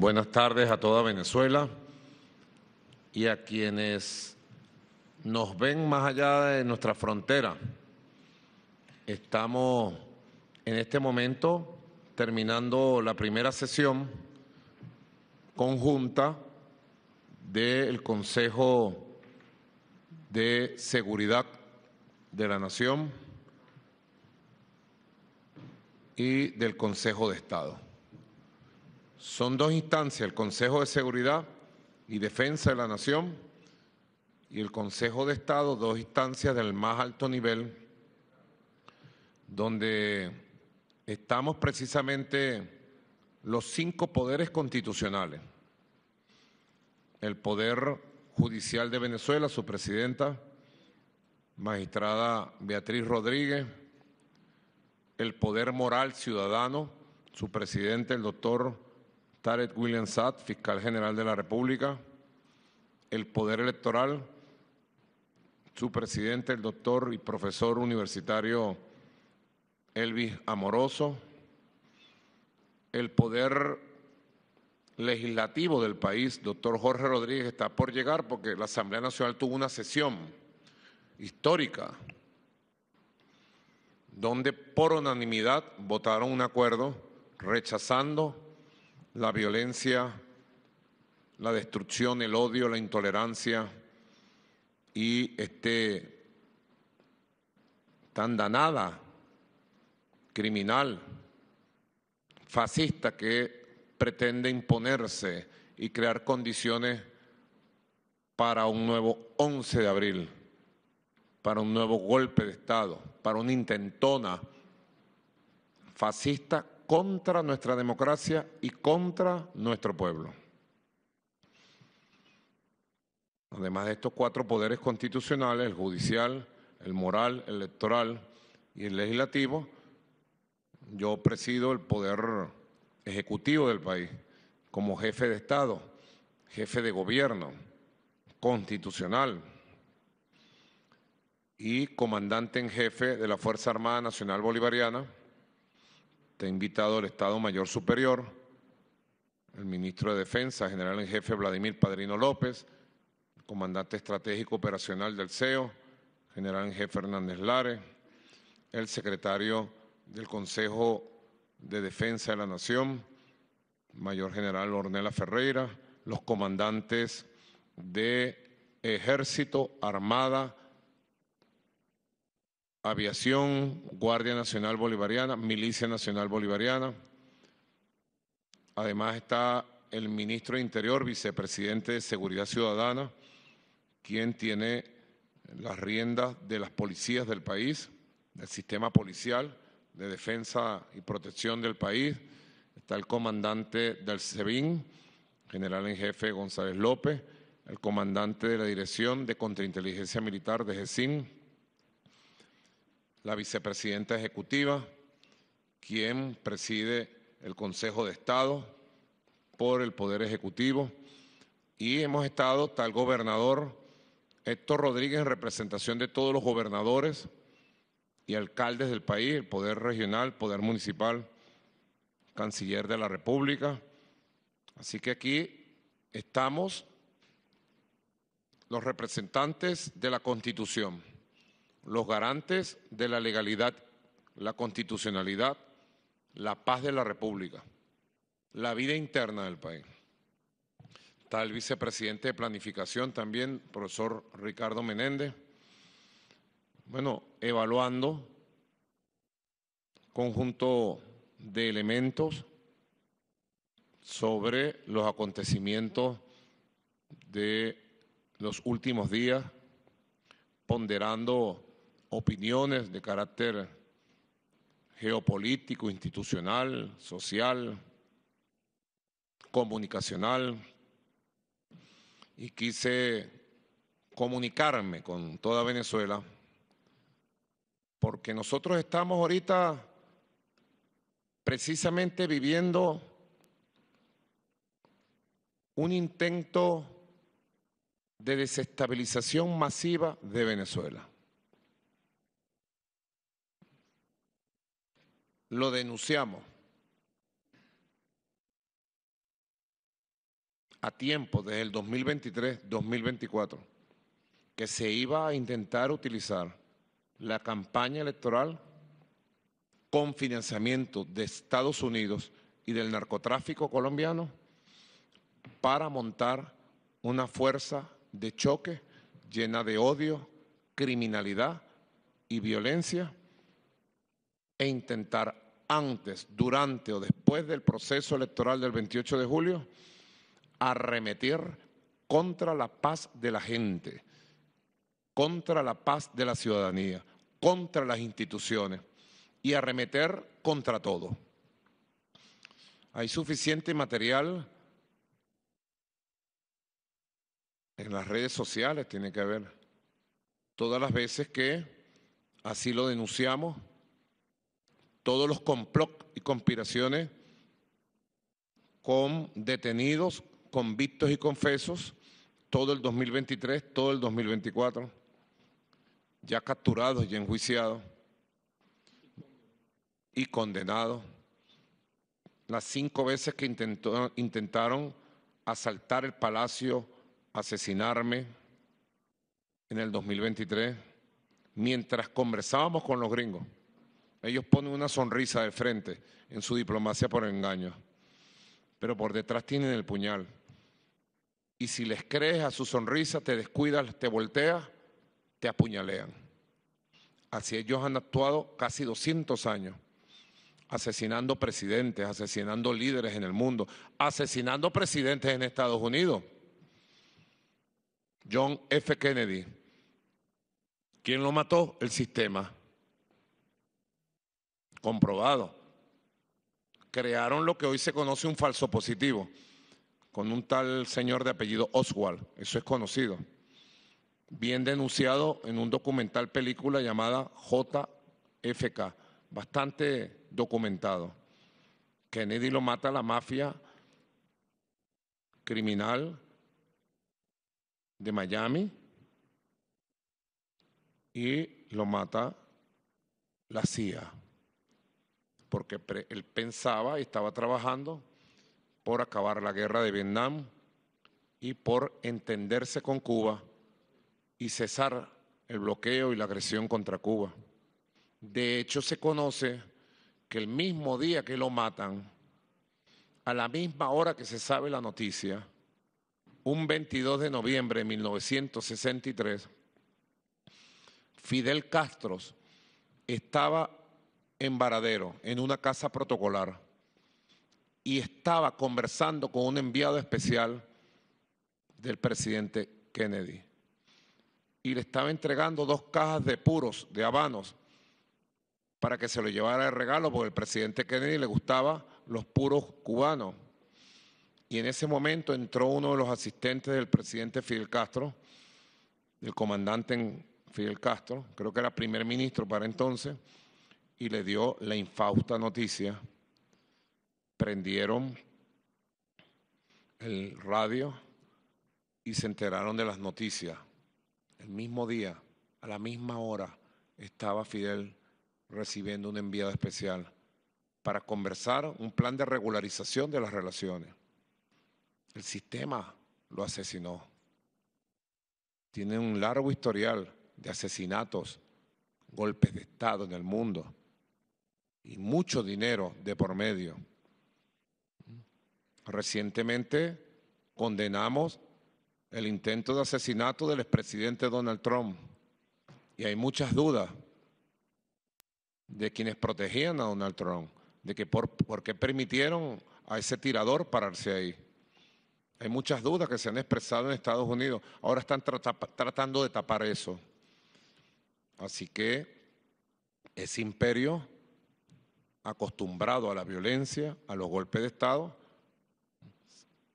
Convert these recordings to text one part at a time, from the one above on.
Buenas tardes a toda Venezuela y a quienes nos ven más allá de nuestra frontera. Estamos en este momento terminando la primera sesión conjunta del Consejo de Seguridad de la Nación y del Consejo de Estado. Son dos instancias, el Consejo de Seguridad y Defensa de la Nación y el Consejo de Estado, dos instancias del más alto nivel, donde estamos precisamente los cinco poderes constitucionales. El Poder Judicial de Venezuela, su presidenta, magistrada Beatriz Rodríguez, el Poder Moral Ciudadano, su presidente, el doctor Tarek William Saad, fiscal general de la República, el Poder Electoral, su presidente, el doctor y profesor universitario Elvis Amoroso, el Poder Legislativo del país, doctor Jorge Rodríguez, está por llegar porque la Asamblea Nacional tuvo una sesión histórica donde por unanimidad votaron un acuerdo rechazando la violencia, la destrucción, el odio, la intolerancia y este tan danada, criminal, fascista que pretende imponerse y crear condiciones para un nuevo 11 de abril, para un nuevo golpe de Estado, para una intentona fascista contra nuestra democracia y contra nuestro pueblo. Además de estos cuatro poderes constitucionales, el judicial, el moral, el electoral y el legislativo, yo presido el poder ejecutivo del país como jefe de Estado, jefe de gobierno, constitucional y comandante en jefe de la Fuerza Armada Nacional Bolivariana te he invitado el Estado Mayor Superior, el ministro de Defensa, general en jefe Vladimir Padrino López, comandante estratégico operacional del CEO, general en jefe Hernández Lares, el secretario del Consejo de Defensa de la Nación, mayor general Ornella Ferreira, los comandantes de Ejército, Armada, Aviación, Guardia Nacional Bolivariana, Milicia Nacional Bolivariana. Además está el ministro de Interior, vicepresidente de Seguridad Ciudadana, quien tiene las riendas de las policías del país, del sistema policial de defensa y protección del país. Está el comandante del SEBIN, general en jefe González López, el comandante de la Dirección de Contrainteligencia Militar de GESIN, la vicepresidenta ejecutiva, quien preside el Consejo de Estado por el Poder Ejecutivo, y hemos estado tal gobernador Héctor Rodríguez en representación de todos los gobernadores y alcaldes del país, el Poder Regional, Poder Municipal, Canciller de la República. Así que aquí estamos los representantes de la Constitución los garantes de la legalidad, la constitucionalidad, la paz de la República, la vida interna del país. Está el vicepresidente de Planificación también, profesor Ricardo Menéndez. Bueno, evaluando conjunto de elementos sobre los acontecimientos de los últimos días, ponderando opiniones de carácter geopolítico, institucional, social, comunicacional, y quise comunicarme con toda Venezuela, porque nosotros estamos ahorita precisamente viviendo un intento de desestabilización masiva de Venezuela. lo denunciamos a tiempo desde el 2023-2024 que se iba a intentar utilizar la campaña electoral con financiamiento de Estados Unidos y del narcotráfico colombiano para montar una fuerza de choque llena de odio, criminalidad y violencia e intentar antes, durante o después del proceso electoral del 28 de julio, arremeter contra la paz de la gente, contra la paz de la ciudadanía, contra las instituciones y arremeter contra todo. Hay suficiente material en las redes sociales, tiene que haber, todas las veces que así lo denunciamos todos los complot y conspiraciones con detenidos, convictos y confesos, todo el 2023, todo el 2024, ya capturados y enjuiciados y condenados. Las cinco veces que intentó, intentaron asaltar el palacio, asesinarme en el 2023, mientras conversábamos con los gringos. Ellos ponen una sonrisa de frente en su diplomacia por engaño, pero por detrás tienen el puñal. Y si les crees a su sonrisa, te descuidas, te volteas, te apuñalean. Así ellos han actuado casi 200 años, asesinando presidentes, asesinando líderes en el mundo, asesinando presidentes en Estados Unidos. John F. Kennedy. ¿Quién lo mató? El sistema comprobado. Crearon lo que hoy se conoce un falso positivo, con un tal señor de apellido Oswald, eso es conocido, bien denunciado en un documental película llamada JFK, bastante documentado. Kennedy lo mata la mafia criminal de Miami y lo mata la CIA porque él pensaba y estaba trabajando por acabar la guerra de Vietnam y por entenderse con Cuba y cesar el bloqueo y la agresión contra Cuba. De hecho, se conoce que el mismo día que lo matan, a la misma hora que se sabe la noticia, un 22 de noviembre de 1963, Fidel Castro estaba en Varadero, en una casa protocolar, y estaba conversando con un enviado especial del presidente Kennedy. Y le estaba entregando dos cajas de puros, de habanos, para que se lo llevara de regalo, porque el presidente Kennedy le gustaba los puros cubanos. Y en ese momento entró uno de los asistentes del presidente Fidel Castro, del comandante Fidel Castro, creo que era primer ministro para entonces, y le dio la infausta noticia. Prendieron el radio y se enteraron de las noticias. El mismo día, a la misma hora, estaba Fidel recibiendo una enviada especial para conversar un plan de regularización de las relaciones. El sistema lo asesinó. Tiene un largo historial de asesinatos, golpes de Estado en el mundo y mucho dinero de por medio. Recientemente condenamos el intento de asesinato del expresidente Donald Trump y hay muchas dudas de quienes protegían a Donald Trump, de que por, qué permitieron a ese tirador pararse ahí. Hay muchas dudas que se han expresado en Estados Unidos. Ahora están tratando de tapar eso. Así que ese imperio acostumbrado a la violencia, a los golpes de Estado,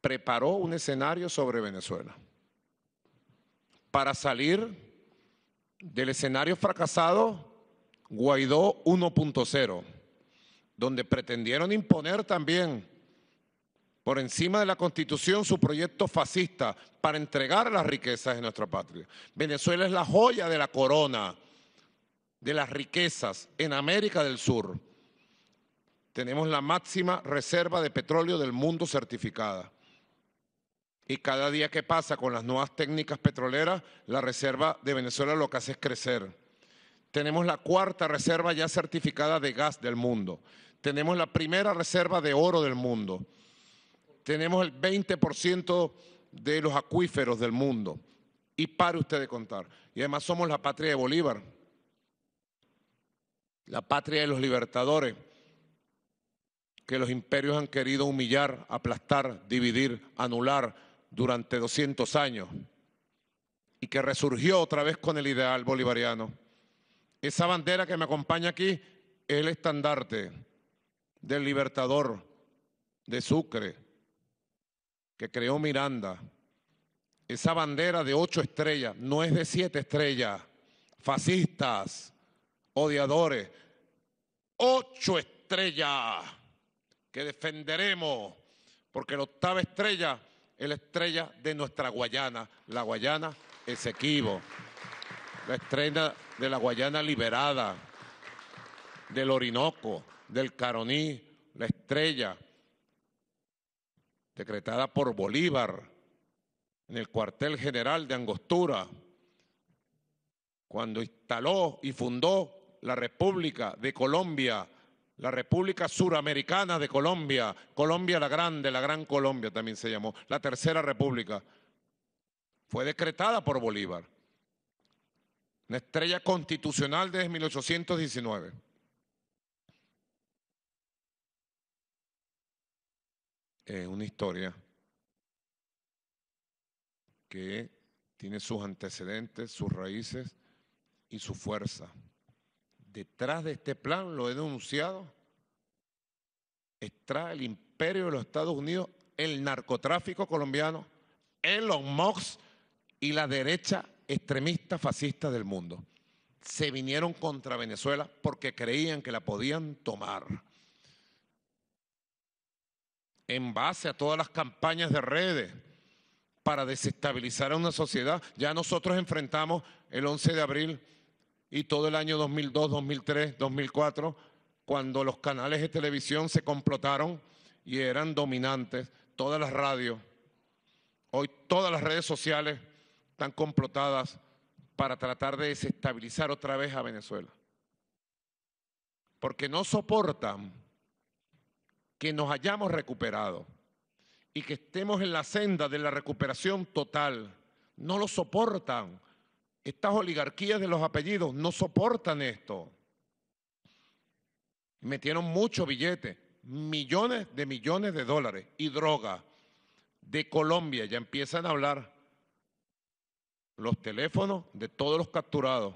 preparó un escenario sobre Venezuela para salir del escenario fracasado Guaidó 1.0, donde pretendieron imponer también por encima de la Constitución su proyecto fascista para entregar las riquezas de nuestra patria. Venezuela es la joya de la corona de las riquezas en América del Sur. Tenemos la máxima reserva de petróleo del mundo certificada. Y cada día que pasa con las nuevas técnicas petroleras, la reserva de Venezuela lo que hace es crecer. Tenemos la cuarta reserva ya certificada de gas del mundo. Tenemos la primera reserva de oro del mundo. Tenemos el 20% de los acuíferos del mundo. Y pare usted de contar. Y además somos la patria de Bolívar, la patria de los libertadores que los imperios han querido humillar, aplastar, dividir, anular durante 200 años y que resurgió otra vez con el ideal bolivariano. Esa bandera que me acompaña aquí es el estandarte del libertador de Sucre que creó Miranda. Esa bandera de ocho estrellas, no es de siete estrellas, fascistas, odiadores, ocho estrellas que defenderemos, porque la octava estrella es la estrella de nuestra Guayana, la Guayana Esequibo, la estrella de la Guayana liberada, del Orinoco, del Caroní, la estrella decretada por Bolívar en el cuartel general de Angostura, cuando instaló y fundó la República de Colombia la República Suramericana de Colombia, Colombia la Grande, la Gran Colombia también se llamó, la Tercera República, fue decretada por Bolívar. Una estrella constitucional desde 1819. Es una historia que tiene sus antecedentes, sus raíces y su fuerza detrás de este plan, lo he denunciado, está el imperio de los Estados Unidos, el narcotráfico colombiano, Elon Musk y la derecha extremista fascista del mundo. Se vinieron contra Venezuela porque creían que la podían tomar. En base a todas las campañas de redes para desestabilizar a una sociedad, ya nosotros enfrentamos el 11 de abril y todo el año 2002, 2003, 2004, cuando los canales de televisión se complotaron y eran dominantes, todas las radios, hoy todas las redes sociales están complotadas para tratar de desestabilizar otra vez a Venezuela. Porque no soportan que nos hayamos recuperado y que estemos en la senda de la recuperación total. No lo soportan estas oligarquías de los apellidos no soportan esto. Metieron mucho billete, millones de millones de dólares y droga. De Colombia ya empiezan a hablar los teléfonos de todos los capturados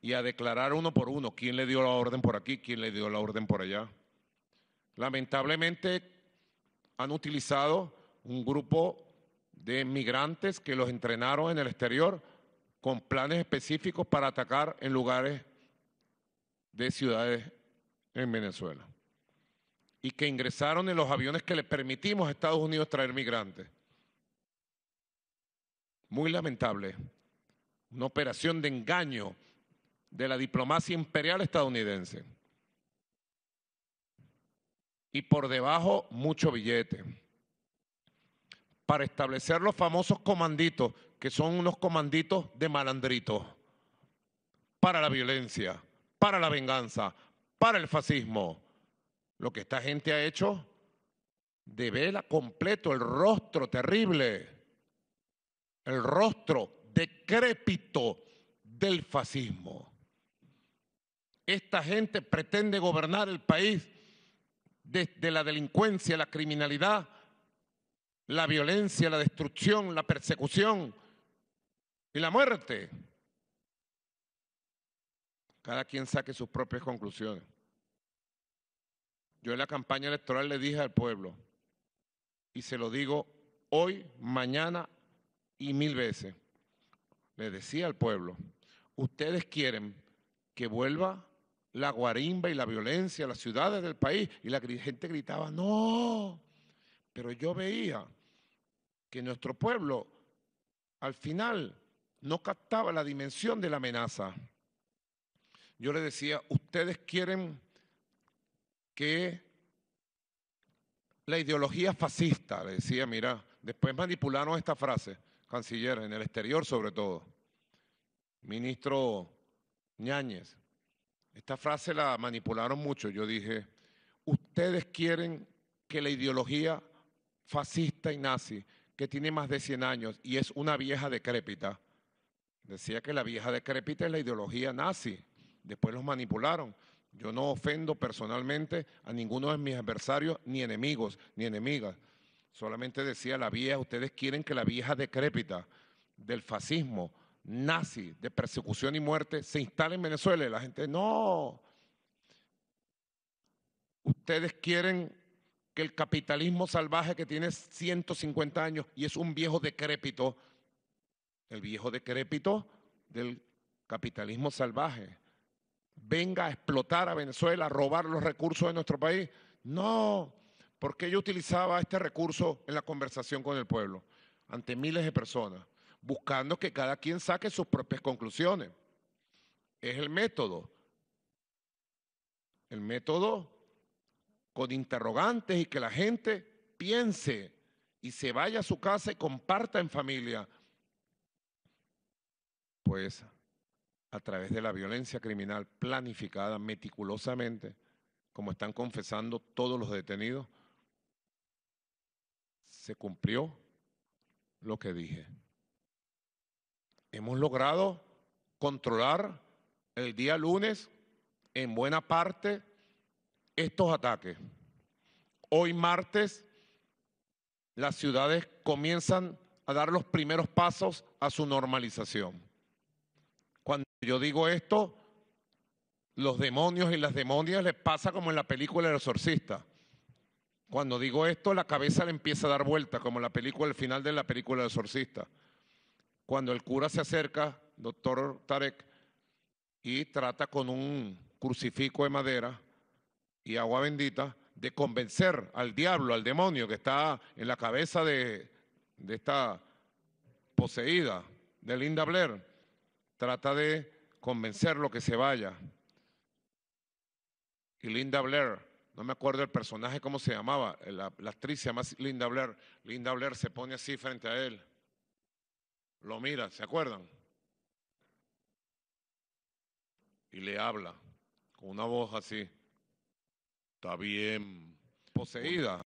y a declarar uno por uno quién le dio la orden por aquí, quién le dio la orden por allá. Lamentablemente han utilizado un grupo de migrantes que los entrenaron en el exterior con planes específicos para atacar en lugares de ciudades en Venezuela. Y que ingresaron en los aviones que le permitimos a Estados Unidos traer migrantes. Muy lamentable. Una operación de engaño de la diplomacia imperial estadounidense. Y por debajo, mucho billete. Para establecer los famosos comanditos que son unos comanditos de malandritos para la violencia, para la venganza, para el fascismo. Lo que esta gente ha hecho devela completo el rostro terrible, el rostro decrépito del fascismo. Esta gente pretende gobernar el país desde la delincuencia, la criminalidad, la violencia, la destrucción, la persecución, y la muerte. Cada quien saque sus propias conclusiones. Yo en la campaña electoral le dije al pueblo, y se lo digo hoy, mañana y mil veces, le decía al pueblo, ustedes quieren que vuelva la guarimba y la violencia a las ciudades del país. Y la gente gritaba, no. Pero yo veía que nuestro pueblo, al final, no captaba la dimensión de la amenaza. Yo le decía, ustedes quieren que la ideología fascista, le decía, mira, después manipularon esta frase, canciller, en el exterior sobre todo, ministro Ñáñez, esta frase la manipularon mucho, yo dije, ustedes quieren que la ideología fascista y nazi, que tiene más de 100 años y es una vieja decrépita, Decía que la vieja decrépita es la ideología nazi. Después los manipularon. Yo no ofendo personalmente a ninguno de mis adversarios, ni enemigos, ni enemigas. Solamente decía la vieja, ustedes quieren que la vieja decrépita del fascismo, nazi, de persecución y muerte, se instale en Venezuela. Y la gente, no. Ustedes quieren que el capitalismo salvaje que tiene 150 años y es un viejo decrépito, el viejo decrépito del capitalismo salvaje, venga a explotar a Venezuela, a robar los recursos de nuestro país. No, porque yo utilizaba este recurso en la conversación con el pueblo, ante miles de personas, buscando que cada quien saque sus propias conclusiones. Es el método. El método con interrogantes y que la gente piense y se vaya a su casa y comparta en familia pues a través de la violencia criminal planificada meticulosamente, como están confesando todos los detenidos, se cumplió lo que dije. Hemos logrado controlar el día lunes en buena parte estos ataques. Hoy martes las ciudades comienzan a dar los primeros pasos a su normalización. Yo digo esto, los demonios y las demonias les pasa como en la película El exorcista. Cuando digo esto, la cabeza le empieza a dar vuelta, como en la película, el final de la película El exorcista. Cuando el cura se acerca, doctor Tarek, y trata con un crucifijo de madera y agua bendita de convencer al diablo, al demonio que está en la cabeza de esta poseída, de Linda Blair. Trata de convencerlo que se vaya. Y Linda Blair, no me acuerdo el personaje cómo se llamaba, la, actriz se llama Linda Blair. Linda Blair se pone así frente a él, lo mira, ¿se acuerdan? Y le habla con una voz así, está bien poseída.